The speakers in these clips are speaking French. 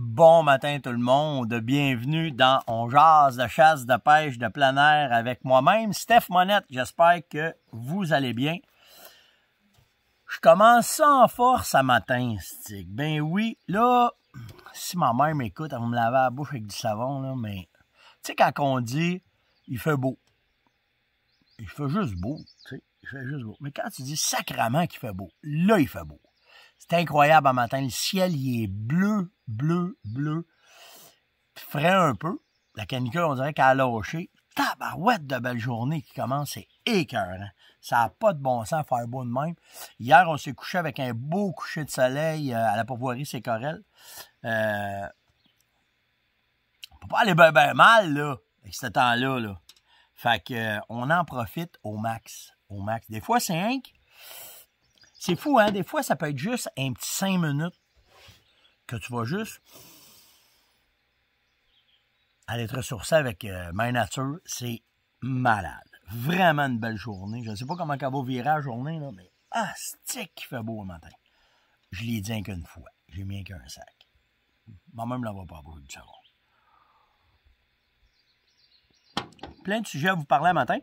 Bon matin tout le monde, bienvenue dans On jase de chasse, de pêche, de plein air avec moi-même, Steph Monette. J'espère que vous allez bien. Je commence sans force à matin, stick Ben oui, là, si ma mère m'écoute, elle va me laver la bouche avec du savon, là, mais tu sais, quand on dit il fait beau, il fait juste beau, tu sais, il fait juste beau. Mais quand tu dis sacrament qu'il fait beau, là, il fait beau. C'est incroyable à matin, le ciel, il est bleu, bleu, bleu, frais un peu. La canicule, on dirait qu'elle a lâché. Tabarouette de belle journée qui commence, c'est écœurant. Ça n'a pas de bon sens faire beau de même. Hier, on s'est couché avec un beau coucher de soleil euh, à la pourvoirie, c'est Corel. Euh, peut pas aller bien mal, là, avec ce temps-là, Fait que, euh, on en profite au max. Au max. Des fois, c'est C'est fou, hein? Des fois, ça peut être juste un petit 5 minutes que tu vas juste aller te ressourcer avec euh, Main My Nature, c'est malade. Vraiment une belle journée. Je ne sais pas comment elle va virer la journée, là, mais ah, stick qui fait beau le matin. Je l'ai dit qu'une fois. J'ai mis qu'un sac. Moi-même, ne va pas beaucoup du savon. Plein de sujets à vous parler le matin.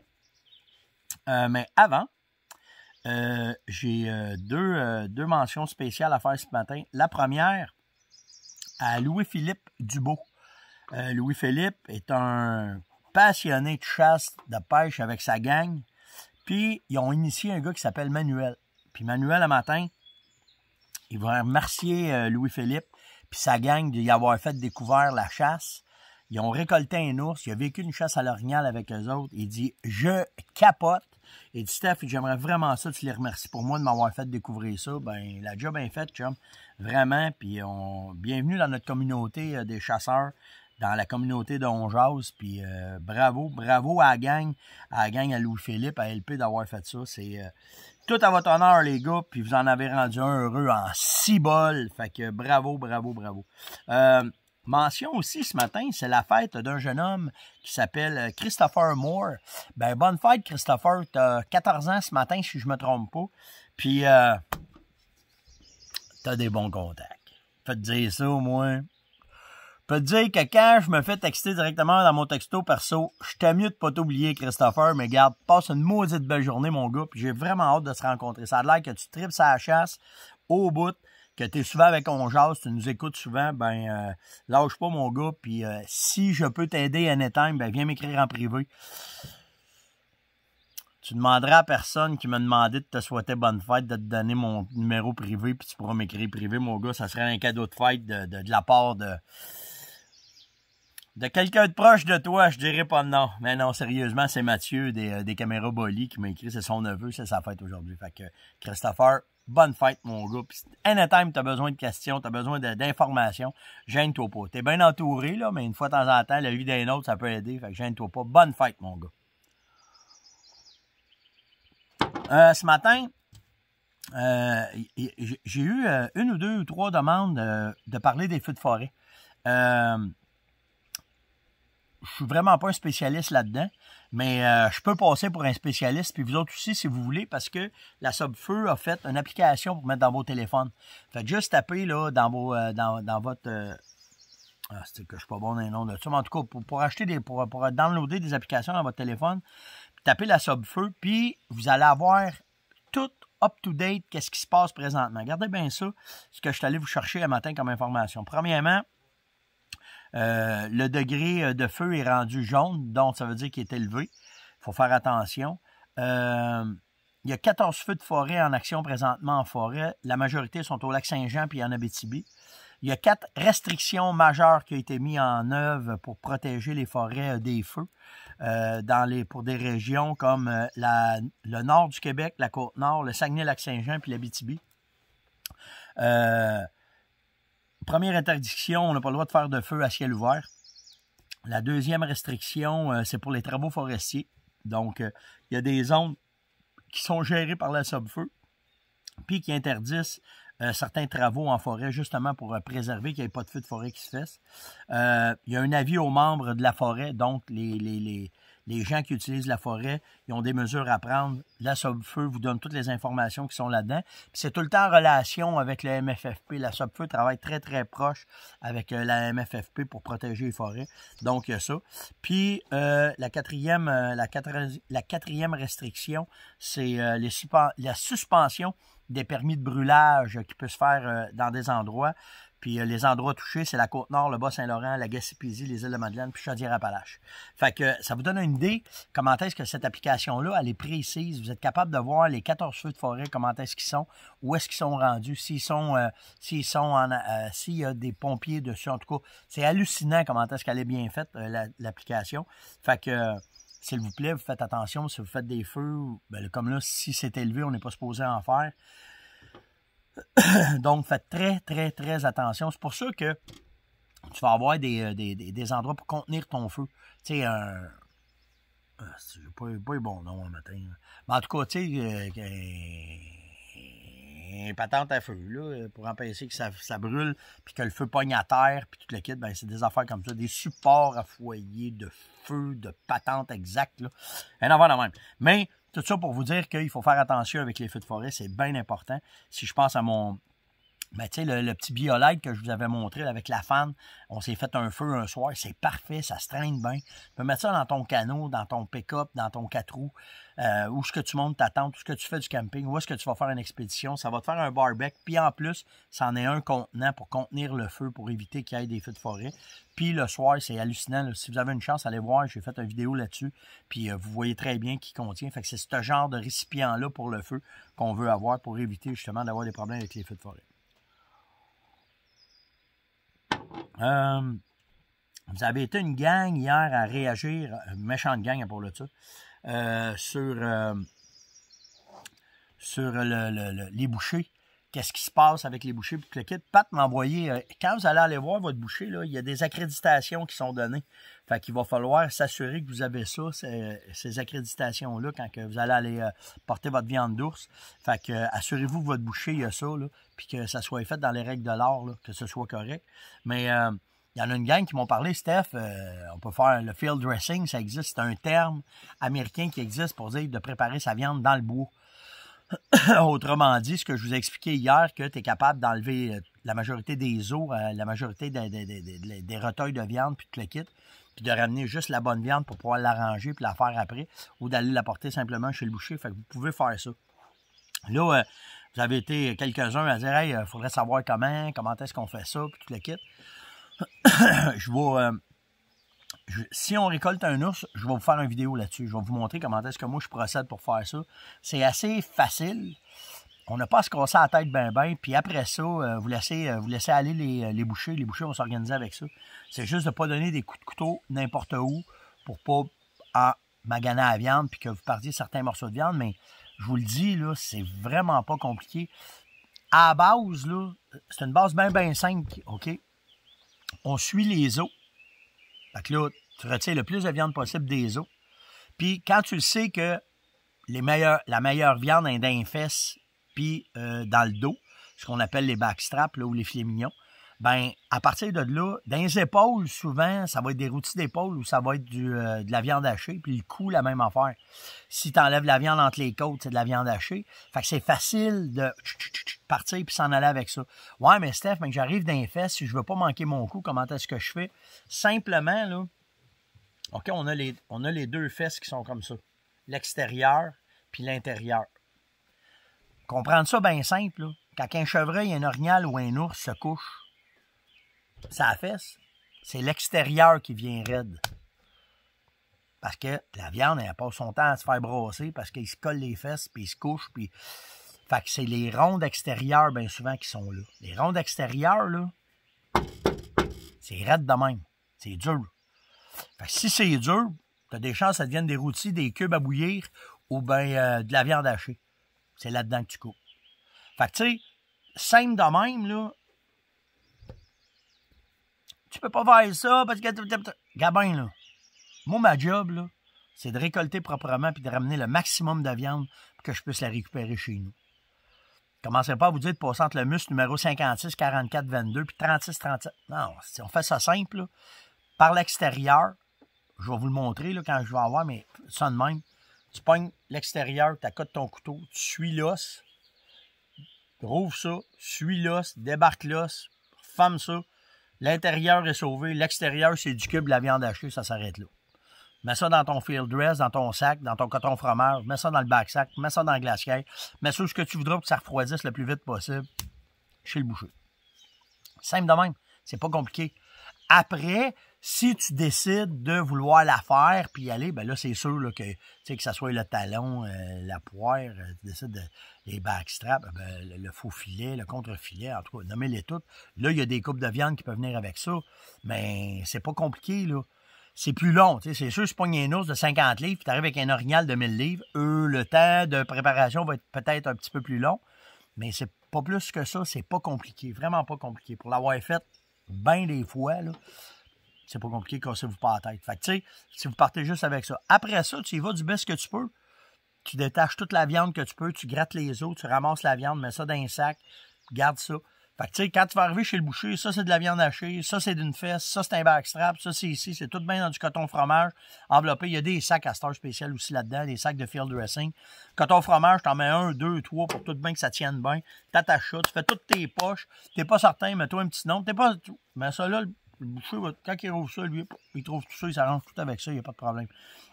Euh, mais avant, euh, j'ai deux, deux mentions spéciales à faire ce matin. La première, à Louis-Philippe Dubo. Euh, Louis-Philippe est un passionné de chasse, de pêche avec sa gang. Puis, ils ont initié un gars qui s'appelle Manuel. Puis, Manuel, le matin, il va remercier euh, Louis-Philippe puis sa gang d'y avoir fait découvrir la chasse. Ils ont récolté un ours. Il a vécu une chasse à l'orignal avec eux autres. Il dit Je capote. Il dit Steph, j'aimerais vraiment ça. Tu les remercies pour moi de m'avoir fait découvrir ça. Ben, la job est faite, chum. Vraiment, puis on... bienvenue dans notre communauté euh, des chasseurs, dans la communauté de Onjaz, puis euh, bravo, bravo à la gang, à la gang, à Louis-Philippe, à LP d'avoir fait ça. C'est euh, tout à votre honneur, les gars, puis vous en avez rendu un heureux en six bols. Fait que bravo, bravo, bravo. Euh, Mention aussi ce matin, c'est la fête d'un jeune homme qui s'appelle Christopher Moore. Ben, bonne fête, Christopher. t'as 14 ans ce matin, si je me trompe pas. Puis, t'as des bons contacts. Fais te dire ça au moins. Peut dire que quand je me fais texter directement dans mon texto perso, je t'aime mieux de pas t'oublier, Christopher, mais garde, passe une maudite belle journée, mon gars, puis j'ai vraiment hâte de se rencontrer. Ça a l'air que tu tripes sa chasse au bout, que tu es souvent avec On Jase, tu nous écoutes souvent, ben euh, lâche pas, mon gars, puis euh, si je peux t'aider à nettoyer, ben viens m'écrire en privé. Tu demanderas à personne qui m'a demandé de te souhaiter bonne fête, de te donner mon numéro privé, puis tu pourras m'écrire privé, mon gars. Ça serait un cadeau de fête de, la part de, de quelqu'un de proche de toi, je dirais pas non. Mais non, sérieusement, c'est Mathieu des, euh, des caméras Bolly qui m'a écrit. C'est son neveu, c'est sa fête aujourd'hui. Fait que, Christopher, bonne fête, mon gars. Puis, anytime, t'as besoin de questions, tu as besoin d'informations, gêne-toi pas. es bien entouré, là, mais une fois de temps en temps, la vie d'un autre, ça peut aider. Fait que, gêne-toi pas. Bonne fête, mon gars. Euh, ce matin, euh, j'ai eu euh, une ou deux ou trois demandes de, parler des feux de forêt. Je je suis vraiment pas un spécialiste là-dedans, mais je peux passer pour un spécialiste, puis vous autres aussi si vous voulez, parce que la subfeu a fait une application pour mettre dans vos téléphones. Faites juste taper là, dans, vos, dans, votre... Ah, c'est que je suis pas bon dans les noms de ça, mais en tout cas, pour, pour acheter des. Pour, pour downloader des applications dans votre téléphone, tapez la sub-feu, puis vous allez avoir tout up-to-date, qu'est-ce qui se passe présentement. Regardez bien ça, ce que je suis allé vous chercher le matin comme information. Premièrement, euh, le degré euh, de feu est rendu jaune, donc ça veut dire qu'il est élevé. Il faut faire attention. Euh, il y a 14 feux de forêt en action présentement en forêt. La majorité sont au lac Saint-Jean puis en Abitibi. Il y a quatre restrictions majeures qui ont été mises en œuvre pour protéger les forêts euh, des feux euh, dans les, pour des régions comme euh, le nord du Québec, la Côte-Nord, le Saguenay-Lac-Saint-Jean puis l'Abitibi. première interdiction, on n'a pas le droit de faire de feu à ciel ouvert. La deuxième restriction, c'est pour les travaux forestiers. Donc, il y a des zones qui sont gérés par la sub-feu, puis qui interdisent euh, certains travaux en forêt, justement pour euh, préserver qu'il n'y ait pas de feu de forêt qui se fasse. Euh, il y a un avis aux membres de la forêt, donc les, les, les gens qui utilisent la forêt, ils ont des mesures à prendre. La SOBFEU vous donne toutes les informations qui sont là-dedans. C'est tout le temps en relation avec la MFFP. La SOBFEU travaille très, très proche avec euh, la MFFP pour protéger les forêts. Donc, il y a ça. Puis, euh, euh, la, quatrième, la, restriction, c'est la suspension des permis de brûlage qui peut se faire dans des endroits. Puis euh, les endroits touchés, c'est la Côte-Nord, le Bas-Saint-Laurent, la Gaspésie, les îles de Madeleine, puis Chaudière-Appalaches. Fait que ça vous donne une idée comment est-ce que cette application-là, elle est précise. Vous êtes capable de voir les 14 feux de forêt, comment est-ce qu'ils sont, où est-ce qu'ils sont rendus, s'ils sont, euh, s'ils sont en, euh, s'il y a des pompiers dessus. En tout cas, c'est hallucinant comment est-ce qu'elle est bien faite, l'application. fait que s'il vous plaît, vous faites attention si vous faites des feux. Ben, comme là, si c'est élevé, on n'est pas supposé en faire. Donc, faites très, très, très attention. C'est pour ça que tu vas avoir des, euh, endroits pour contenir ton feu. Tu sais, un. c'est pas, pas bon nom le matin. Mais en tout cas, tu sais, euh, patente à feu, là, euh, pour empêcher que ça, ça brûle, puis que le feu pogne à terre, puis tout le kit, ben, c'est des affaires comme ça, des supports à foyer de feu, de patente exacte, là. Un va la même. Mais tout ça pour vous dire qu'il faut faire attention avec les feux de forêt, c'est bien important. Si je pense à mon, mais ben, tu sais, le, petit biolite que je vous avais montré avec la fan, on s'est fait un feu un soir, c'est parfait, ça se traîne bien. Tu peux mettre ça dans ton canot, dans ton pick-up, dans ton 4 roues, euh, où est-ce que tu montes ta tente, où est-ce que tu fais du camping, où est-ce que tu vas faire une expédition. Ça va te faire un barbecue, puis en plus, ça en est un contenant pour contenir le feu, pour éviter qu'il y ait des feux de forêt. Puis le soir, c'est hallucinant. Si vous avez une chance, allez voir, j'ai fait une vidéo là-dessus, puis euh, vous voyez très bien qui contient. Fait que c'est ce genre de récipient-là pour le feu qu'on veut avoir pour éviter justement d'avoir des problèmes avec les feux de forêt. Euh, vous avez été une gang hier à réagir, une méchante gang pour le tout, euh, sur, euh, sur le, les bouchers qu'est-ce qui se passe avec les bouchers pour le kit. Pat m'a euh, quand vous allez aller voir votre boucher, là, il y a des accréditations qui sont données. Fait qu'il va falloir s'assurer que vous avez ça, ces, accréditations-là, quand que vous allez aller euh, porter votre viande d'ours. Fait que euh, assurez-vous que votre boucher, il y a ça, puis que ça soit fait dans les règles de l'art, que ce soit correct. Mais il y en a une gang qui m'ont parlé, Steph, on peut faire le field dressing, ça existe, c'est un terme américain qui existe pour dire de préparer sa viande dans le bois. Autrement dit, ce que je vous ai expliqué hier, que tu es capable d'enlever euh, la majorité des os, euh, la majorité des, des, de viande, puis tout le kit, puis de ramener juste la bonne viande pour pouvoir l'arranger puis la faire après, ou d'aller la porter simplement chez le boucher. Fait que vous pouvez faire ça. Là, euh, vous avez été quelques-uns à dire Hey, il faudrait savoir comment, comment est-ce qu'on fait ça, puis tout le kit. je vois si on récolte un ours, je vais vous faire une vidéo là-dessus. Je vais vous montrer comment est-ce que moi je procède pour faire ça. C'est assez facile. On n'a pas à se casser la tête bien, ben. Puis après ça, euh, vous, laissez, euh, vous laissez aller euh, les, bouchers. Les bouchers vont s'organiser avec ça. C'est juste de ne pas donner des coups de couteau n'importe où pour pas en ah, maganer à la viande puis que vous partiez certains morceaux de viande. Mais je vous le dis, là, c'est vraiment pas compliqué. À base, là, c'est une base bien bien simple, OK? On suit les os fait là, tu retires le plus de viande possible des os. Puis quand tu le sais que les la meilleure viande est dans les fesses, puis euh, dans le dos, ce qu'on appelle les backstraps là, ou les filets mignons, ben à partir de là, dans les épaules, souvent, ça va être des routis d'épaule ou ça va être euh, de la viande hachée, puis le cou, la même affaire. Si tu enlèves la viande entre les côtes, c'est de la viande hachée. Fait que c'est facile de partir puis s'en aller avec ça. Ouais, mais Steph, mais j'arrive dans les fesses, si je veux pas manquer mon cou, comment est-ce que je fais? Simplement, là, OK, on a, les, on a les deux fesses qui sont comme ça. L'extérieur puis l'intérieur. Comprendre ça bien simple, Quand un chevreuil, un orignal ou un ours se couche, ça fesse, c'est l'extérieur qui vient raide. Parce que la viande, elle passe son temps à se faire brosser parce qu'il se colle les fesses, puis il se couche, puis... Fait que c'est les rondes extérieures, bien souvent, qui sont là. Les rondes extérieures, là, c'est raide de même. C'est dur. Fait que si c'est dur, t'as des chances que ça devienne des rôtis, des cubes à bouillir ou bien euh, de la viande hachée. C'est là-dedans que tu coupes. Fait que, tu sais, simple de même, là, tu peux pas faire ça parce que. Gabin, là. Moi, ma job, là, c'est de récolter proprement puis de ramener le maximum de viande pour que je puisse la récupérer chez nous. Commencez pas à vous dire de passer entre le muscle numéro 56, 44, 22 puis 36, 37. Non, si on fait ça simple, par l'extérieur, je vais vous le montrer là, quand je vais avoir, mais ça de même. Tu pognes l'extérieur, tu accotes ton couteau, tu suis l'os, rouvre ça, suis l'os, débarque l'os, femme ça, L'intérieur est sauvé, l'extérieur, c'est du cube, la viande hachée, ça s'arrête là. Mets ça dans ton field dress, dans ton sac, dans ton coton fromage, mets ça dans le bac sac, mets ça dans le glacière, mets ça où ce que tu voudras pour que ça refroidisse le plus vite possible chez le boucher. Simple de même, c'est pas compliqué. Après, si tu décides de vouloir la faire puis y aller, ben là, c'est sûr là, que, que ce soit le talon, euh, la poire, euh, tu décides de, les backstraps, ben, le, faux filet, le contre-filet, en tout cas, nommez-les toutes. Là, il y a des coupes de viande qui peuvent venir avec ça, mais c'est pas compliqué, là. C'est plus long, tu sais. C'est sûr, si tu pognes un ours de 50 livres, puis arrives avec un orignal de 1000 livres, eux, le temps de préparation va être peut-être un petit peu plus long, mais c'est pas plus que ça, c'est pas compliqué, vraiment pas compliqué. Pour l'avoir fait bien des fois, là, c'est pas compliqué, cassez-vous pas la tête. Fait tu sais, si vous partez juste avec ça. Après ça, tu y vas du best que tu peux. Tu détaches toute la viande que tu peux, tu grattes les os, tu ramasses la viande, mets ça dans un sac, garde ça. Fait que, tu sais, quand tu vas arriver chez le boucher, ça, c'est de la viande hachée, ça, c'est d'une fesse, ça, c'est un backstrap, ça, c'est ici, c'est tout bien dans du coton fromage enveloppé. Il y a des sacs à star spécial aussi là-dedans, des sacs de field dressing. Coton fromage, t'en mets un, deux, trois pour tout bien que ça tienne bien. T'attaches ça, tu fais toutes tes poches. T'es pas certain, mets-toi un petit nombre. T'es pas. mais ça là, le boucher, quand il trouve ça, lui, il trouve tout ça, il s'arrange tout avec ça, il n'y a pas de problème.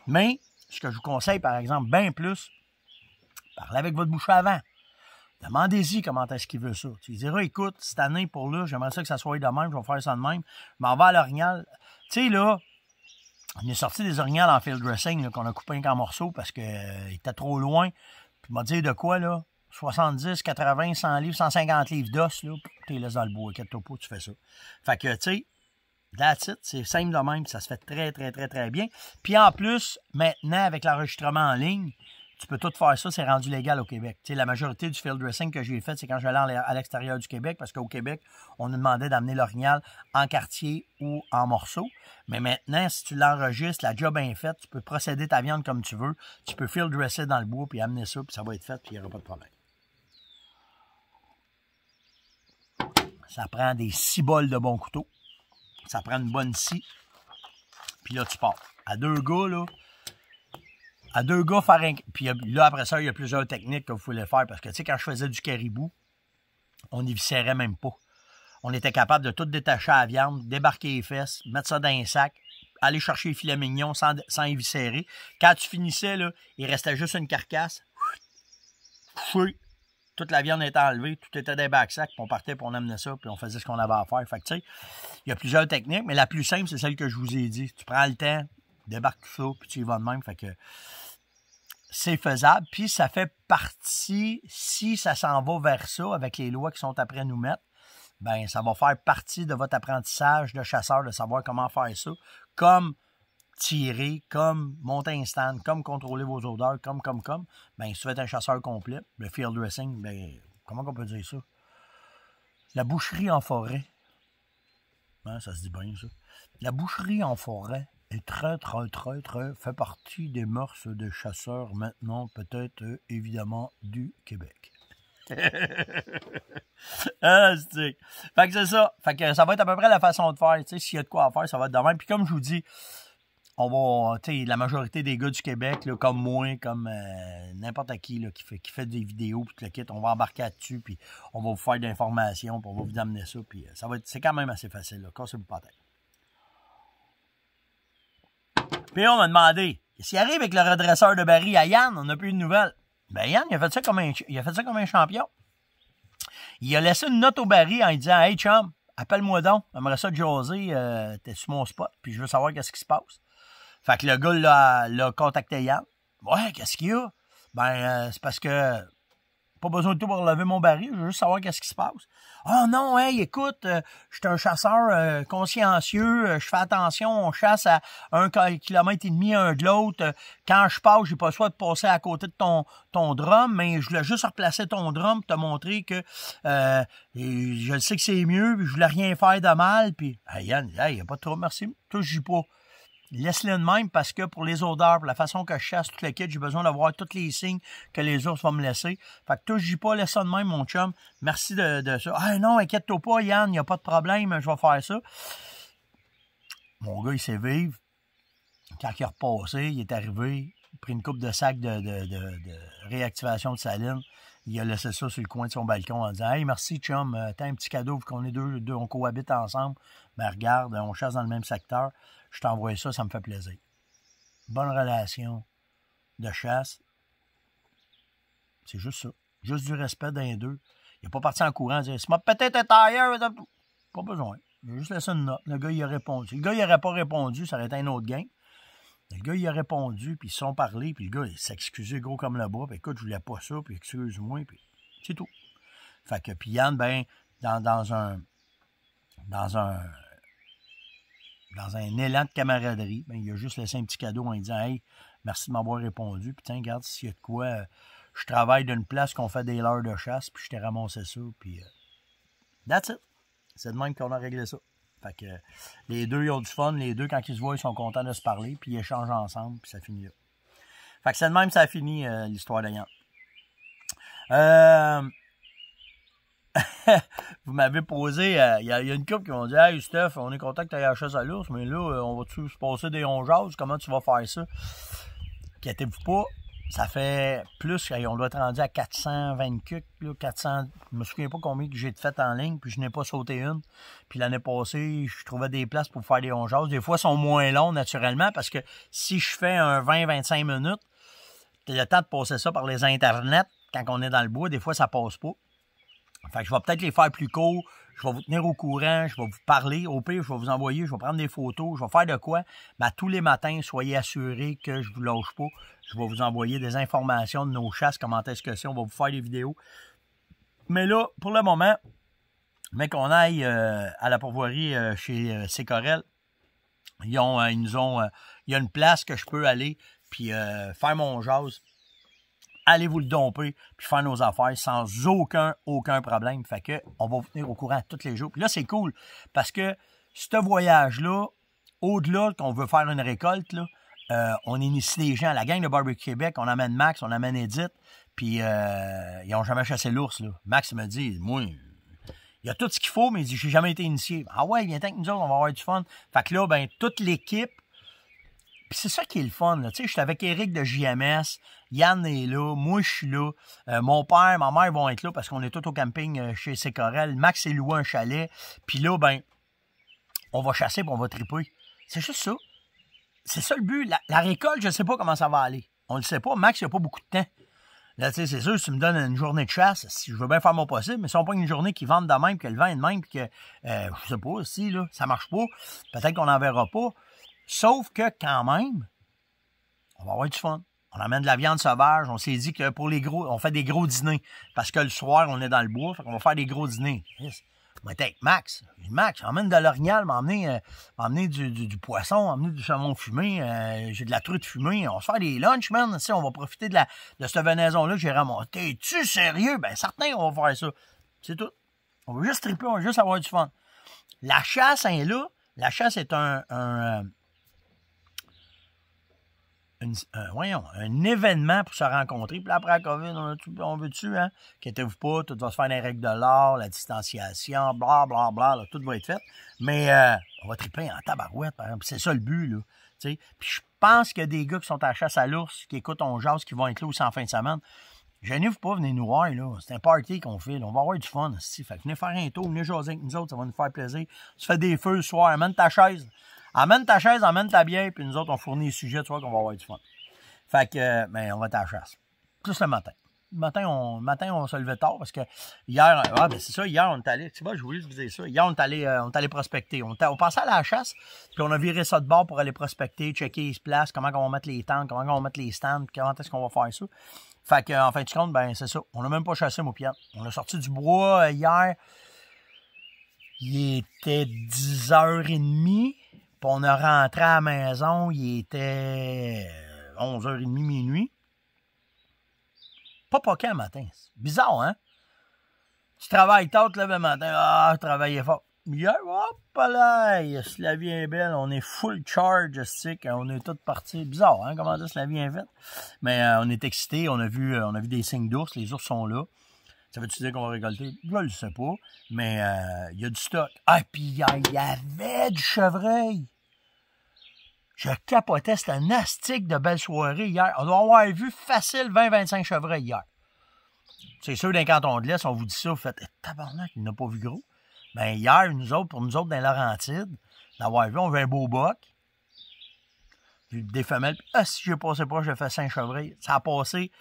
Mais, ce que je vous conseille, par exemple, bien plus, parlez avec votre boucher avant. Demandez-y comment est-ce qu'il veut ça. Tu lui diras, écoute, cette année, pour là, j'aimerais ça que ça soit de même, je vais faire ça de même. Je m'en va à l'orignal. Tu sais, là, on est sorti des orignales en field dressing, qu'on a coupé en morceaux parce qu'il euh, étaient était trop loin. Puis m'a dit de quoi, là? 70, 80, 100 livres, 150 livres d'os, là, t'es laisse dans le bois, inquiète-toi tu fais ça. Fait que, tu sais, That's it. C'est simple de même. Ça se fait très, très, très, très bien. Puis en plus, maintenant, avec l'enregistrement en ligne, tu peux tout faire ça. C'est rendu légal au Québec. Tu la majorité du field dressing que j'ai fait, c'est quand je vais aller à l'extérieur du Québec, parce qu'au Québec, on nous demandait d'amener l'orignal en quartier ou en morceaux. Mais maintenant, si tu l'enregistres, la job est faite, tu peux procéder ta viande comme tu veux. Tu peux field dresser dans le bois, puis amener ça, puis ça va être fait, puis il n'y aura pas de problème. Ça prend des six bols de bon couteau. Ça prend une bonne scie. Puis là, tu pars. À deux gars, là, à deux gars faire un... Puis euh, là, après ça, il y a plusieurs techniques que vous pouvez faire. Parce que, tu sais, quand je faisais du caribou, on n'y viscérait même pas. On était capable de tout détacher à la viande, débarquer les fesses, mettre ça dans un sac, aller chercher les filets mignons sans, sans éviscérer. Quand tu finissais, là, il restait juste une carcasse Fou! toute la viande était enlevée, tout était des backsacs, puis on partait, puis on amenait ça, puis on faisait ce qu'on avait à faire. Fait il y a plusieurs techniques, mais la plus simple, c'est celle que je vous ai dit. Tu prends le temps, débarque tout ça, puis tu y vas de même. Fait que c'est faisable, puis ça fait partie, si ça s'en va vers ça, avec les lois qui sont après nous mettre, ben ça va faire partie de votre apprentissage de chasseur, de savoir comment faire ça. Comme tirer, comme monter un stand, comme contrôler vos odeurs, comme, comme, comme, ben, si vous êtes un chasseur complet, le field dressing, ben, comment on peut dire ça? La boucherie en forêt, hein, ça se dit bien ça. La boucherie en forêt est très, très, très, très, fait partie des mœurs de chasseurs maintenant, peut-être euh, évidemment du Québec. ah, fait que c'est ça. Fait que ça va être à peu près la façon de faire. s'il y a de quoi à faire, ça va être de Puis comme je vous dis, on va, la majorité des gars du Québec, comme moi, comme euh, n'importe qui qui, fait, qui fait des vidéos, puis le kit, on va embarquer là-dessus, puis on va vous faire de l'information, puis on va vous amener ça, puis euh, ça va c'est quand même assez facile, là, cassez-vous pas Puis on m'a demandé, s'il arrive avec le redresseur de Barry à ah, Yann, on n'a plus de nouvelles. Ben Yann, il a fait ça comme un, fait ça comme un champion. Il a laissé une note au Barry en lui disant, hey chum, appelle-moi donc, j'aimerais ça de euh, t'es sur mon spot, puis je veux savoir qu'est-ce qui se passe. Fait que le gars l'a, l'a contacté Yann. « Ouais, qu'est-ce qu'il y a? Ben, euh, c'est parce que pas besoin de tout pour lever mon baril, je veux juste savoir qu'est-ce qui se passe. oh non, hey, écoute, euh, je suis un chasseur euh, consciencieux, je fais attention, on chasse à un kilomètre et demi un de l'autre. quand je passe, j'ai pas le choix de passer à côté de ton, ton drum, mais je voulais juste replacer ton drum pour te montrer que je sais que c'est mieux, puis je voulais rien faire de mal, puis hey, Yann, il a pas de trop, merci, Toi, dis pas laisse le de même parce que pour les odeurs, pour la façon que je chasse tout le kit, j'ai besoin d'avoir tous les signes que les ours vont me laisser. Fait que dis pas, laisse ça de même, mon chum. Merci de, ça. Ah non, inquiète-toi pas, Yann, il n'y a pas de problème, je vais faire ça. Mon gars, il s'est vivre. Quand il est repassé, il est arrivé, il a pris une coupe de sac de, réactivation de saline. Il a laissé ça sur le coin de son balcon en disant Hey, merci, chum, euh, t'as un petit cadeau, vu qu'on est deux, deux, on cohabite ensemble. Mais ben, regarde, on chasse dans le même secteur je t'envoie ça, ça me fait plaisir. Bonne relation de chasse. C'est juste ça. Juste du respect d'un deux. Il n'est pas parti en courant dire c'est ma peut-être été ailleurs, pas besoin. J'ai juste laissé une note. Le gars, il a répondu. Le gars, il n'aurait pas répondu, ça aurait été un autre gain. Le gars, il a répondu, puis ils sont parlé, puis le gars, il s'excusait gros comme le bras. Puis écoute, je voulais pas ça, puis excuse-moi, puis c'est tout. Fait que, puis Yann, ben, dans, dans un. Dans un dans un élan de camaraderie, ben, il a juste laissé un petit cadeau en disant Hey, merci de m'avoir répondu. Putain, tiens, regarde, s'il y a de quoi, euh, je travaille d'une place qu'on fait des heures de chasse, puis je t'ai ramassé ça. Puis, euh, that's it. C'est de même qu'on a réglé ça. Fait que euh, les deux, ils ont du fun. Les deux, quand ils se voient, ils sont contents de se parler, puis ils échangent ensemble, puis ça finit là. Fait que c'est de même, ça finit l'histoire d'ailleurs. Euh. vous m'avez posé, euh, il y, a une couple qui m'ont dit Hey Steph, on est content que tu aies la chasse à l'ours, mais là, euh, on va-tu se passer des rongeuses? Comment tu vas faire ça? Inquiétez-vous pas, ça fait plus, on doit être rendu à 420 là, 400, je me souviens pas combien que j'ai fait en ligne, puis je n'ai pas sauté une. Puis l'année passée, je trouvais des places pour faire des rongeuses. Des fois, sont moins longs, naturellement, parce que si je fais un 20-25 minutes, le temps de passer ça par les internets, quand on est dans le bois, des fois, ça passe pas. Fait je vais peut-être les faire plus court, Je vais vous tenir au courant, je vais vous parler. Au pire, je vais vous envoyer, je vais prendre des photos, je vais faire de quoi. Mais ben, tous les matins, soyez assurés que je ne vous lâche pas. Je vais vous envoyer des informations de nos chasses, comment est-ce que c'est. On va vous faire des vidéos. Mais là, pour le moment, mais qu'on aille euh, à la pourvoirie euh, chez euh, Sécorel, ils, ont, ont... il y a une place que je peux aller, puis faire mon jase allez vous le domper, puis faire nos affaires sans aucun, aucun problème. Fait que on va vous tenir au courant tous les jours. Puis là, c'est cool parce que ce voyage-là, au-delà qu'on veut faire une récolte, euh, on initie les gens. La gang de Barbecue Québec, on amène Max, on amène Edith, puis euh, ils n'ont jamais chassé l'ours. Max me dit, moi, il y a tout ce qu'il faut, mais il dit, j'ai jamais été initié. Ah ouais, viens avec nous autres, on va avoir du fun. Fait que là, ben, toute l'équipe c'est ça qui est le fun. Tu sais, je suis avec Eric de JMS, Yann est là, moi je suis là, euh, mon père, ma mère vont être là parce qu'on est tous au camping euh, chez Sécorel. Max est loué un chalet. Puis là, ben, on va chasser et on va triper. C'est juste ça. C'est ça le but. La, récolte, je ne sais pas comment ça va aller. On ne le sait pas. Max, il a pas beaucoup de temps. Là, tu sais, c'est sûr, si tu me donnes une journée de chasse, si je veux bien faire mon possible, mais si on prend une journée qui vente de même, que le vent de même, puis que, euh, je sais pas, si, là, ça marche pas, peut-être qu'on n'en verra pas. Sauf que quand même, on va avoir du fun. On amène de la viande sauvage. On s'est dit que pour les gros, on fait des gros dîners. Parce que le soir, on est dans le bois, on va faire des gros dîners. Max. Max, emmène de l'orignal, m'emmener euh, du, du, du, poisson, m'emmener du saumon fumé, euh, j'ai de la truite fumée. On se faire des lunchs, man. on va profiter de, la, de cette venaison-là que j'ai remontée. Es-tu sérieux? Ben, certains on faire ça. C'est tout. On va juste tripler, on va juste avoir du fun. La chasse est là. La chasse est un, euh, un, euh, voyons, un événement pour se rencontrer. Puis après la COVID, on, on veut-tu, hein? Inquiétez-vous pas, tout va se faire les règles de l'art, la distanciation, bla, bla, bla, tout va être fait. Mais euh, on va triper en tabarouette, par exemple. C'est ça le but, là. Puis je pense qu'il y a des gars qui sont à chasse à l'ours, qui écoutent On Jase, qui vont être là aussi en fin de semaine. Gênez-vous pas, venez nous voir, là. C'est un party qu'on fait, On va avoir du fun, aussi. Fait que venez faire un tour, venez jaser avec nous autres, ça va nous faire plaisir. Tu fais des feux le soir, amène ta chaise. Amène ta chaise, amène ta bière, puis nous autres, on fournit les sujets, tu vois, qu'on va avoir du fun. Fait que, euh, ben, on va à la chasse. Plus le matin. Le matin, on, matin, on se levait tard parce que hier, euh, ah, ben c'est ça, hier, on est allé, tu vois, je voulais vous dire ça. Hier, on est allé, euh, on est allé prospecter. On, on passait à la chasse, puis on a viré ça de bord pour aller prospecter, checker les places, comment qu'on va mettre les tentes, comment on va mettre les stands, comment est-ce qu'on va faire ça. Fait que, en fin de compte, ben c'est ça. On n'a même pas chassé, mon pied. On a sorti du bois hier. Il était 10h30 on a rentré à la maison, il était 11h30, euh, minuit. Pas pas le matin. Bizarre, hein? Tu travailles tard, le matin. Ah, je travaillais fort. Mais hop là, la vie est belle, on est full charge, on est tous partis. Bizarre, hein, comment dire, la vie est vite. Mais euh, on est excités, on a vu, euh, on vu des signes d'ours, les ours sont là. Ça veut-tu dire qu'on va récolter? Je le sais pas, mais il y a du stock. Ah, puis il y, avait du chevreuil. Je capotais, c'était un astique de belle soirée hier. On doit avoir vu facile 20-25 chevreuils hier. C'est sûr, d'un canton de l'Est, on vous dit ça, vous faites eh, tabarnak, il n'a pas vu gros. Ben hier, nous autres, pour nous autres, dans Laurentides, d'avoir vu, on avait un beau boc. vu des femelles. ah, si j'ai passé je je fais 5 chevreuils. Ça a passé.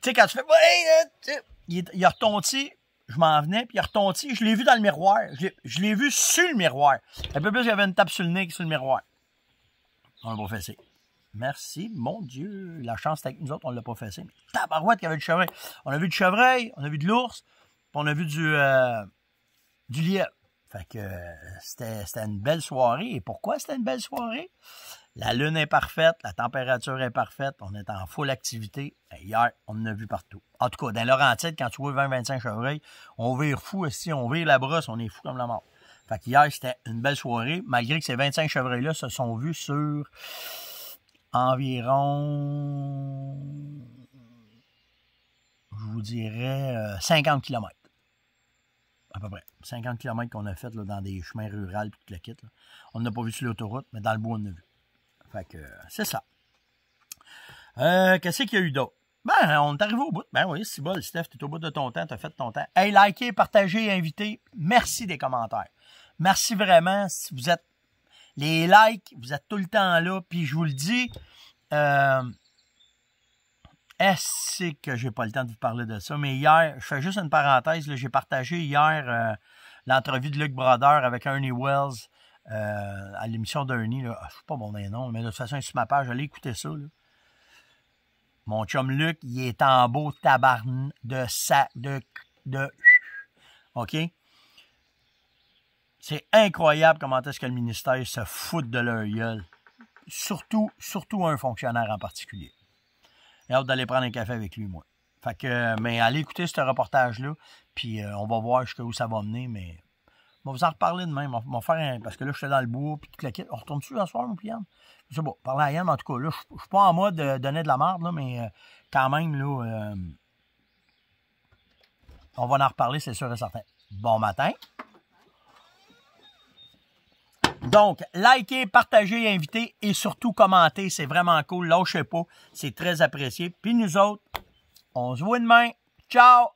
Tu sais, quand tu fais. Euh, il, il a retonti, je m'en venais, puis il a retonti. Je l'ai vu dans le miroir. Je l'ai vu sur le miroir. Un peu plus, il y avait une tape sur le nez que sur le miroir. On l'a pas Merci, mon Dieu. La chance, c'est avec nous autres, on l'a pas fessé. Mais tabarouette qu'il y avait du chevreuil. On a vu du chevreuil, on a vu de l'ours, on a vu du, euh, lièvre. Fait que euh, c'était une belle soirée. Et pourquoi c'était une belle soirée? La lune est parfaite, la température est parfaite, on est en full activité. hier, on en a vu partout. En tout cas, dans Laurentide, quand tu vois 20-25 chevreuils, on vire fou. Si on vire la brosse, on est fou comme la mort. Fait qu'hier, c'était une belle soirée, malgré que ces 25 chevreuils-là se sont vus sur environ, je vous dirais, 50 euh, km. À peu près. 50 km qu'on a fait là, dans des chemins ruraux toute tout le kit. On n'a pas vu sur l'autoroute, mais dans le bois, on a vu. Fait que euh, c'est ça. Euh, qu'est-ce qu'il y a eu d'autre? Ben, on est arrivé au bout. Ben oui, c'est bon, Steph, es au bout de ton temps, t'as fait ton temps. Hey, likez, partagez, invitez. Merci des commentaires. Merci vraiment. Si vous êtes les likes, vous êtes tout le temps là. Puis je vous le dis, euh, est-ce que j'ai pas le temps de vous parler de ça? Mais hier, je fais juste une parenthèse, j'ai partagé hier euh, l'entrevue de Luc Brodeur avec Ernie Wells euh, à l'émission d'Ernie. Ah, je ne suis pas mon non. mais de toute façon, sur ma page, allez écouter ça. Mon chum Luc, il est en beau tabarn de sac de, de. OK? C'est incroyable comment est-ce que le ministère se fout de leur gueule. Surtout, surtout un fonctionnaire en particulier. J'ai hâte d'aller prendre un café avec lui, moi. Fait que, euh, mais allez écouter ce reportage-là, puis euh, on va voir jusqu'où ça va mener, mais on va vous en reparler demain. On va faire un... Parce que là, je suis dans le bout, puis toute la quête. On retourne dessus ce soir, mon client? C'est bon. pas, parler à Yann, en tout cas, là, je suis pas en mode de euh, donner de la merde, là, mais quand même, là, on va en reparler, c'est sûr et certain. Bon matin! Donc, likez, partagez, invitez et surtout commentez. C'est vraiment cool. Lâchez pas. C'est très apprécié. Puis nous autres, on se voit demain. Ciao!